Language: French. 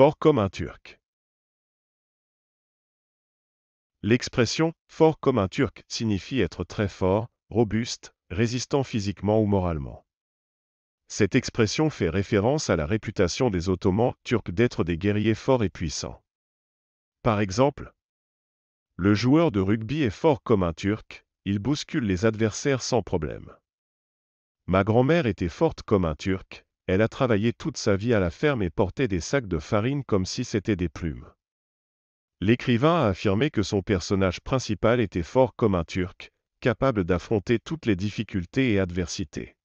fort comme un Turc. L'expression fort comme un Turc signifie être très fort, robuste, résistant physiquement ou moralement. Cette expression fait référence à la réputation des Ottomans turcs d'être des guerriers forts et puissants. Par exemple, le joueur de rugby est fort comme un Turc, il bouscule les adversaires sans problème. Ma grand-mère était forte comme un Turc, elle a travaillé toute sa vie à la ferme et portait des sacs de farine comme si c'était des plumes. L'écrivain a affirmé que son personnage principal était fort comme un Turc, capable d'affronter toutes les difficultés et adversités.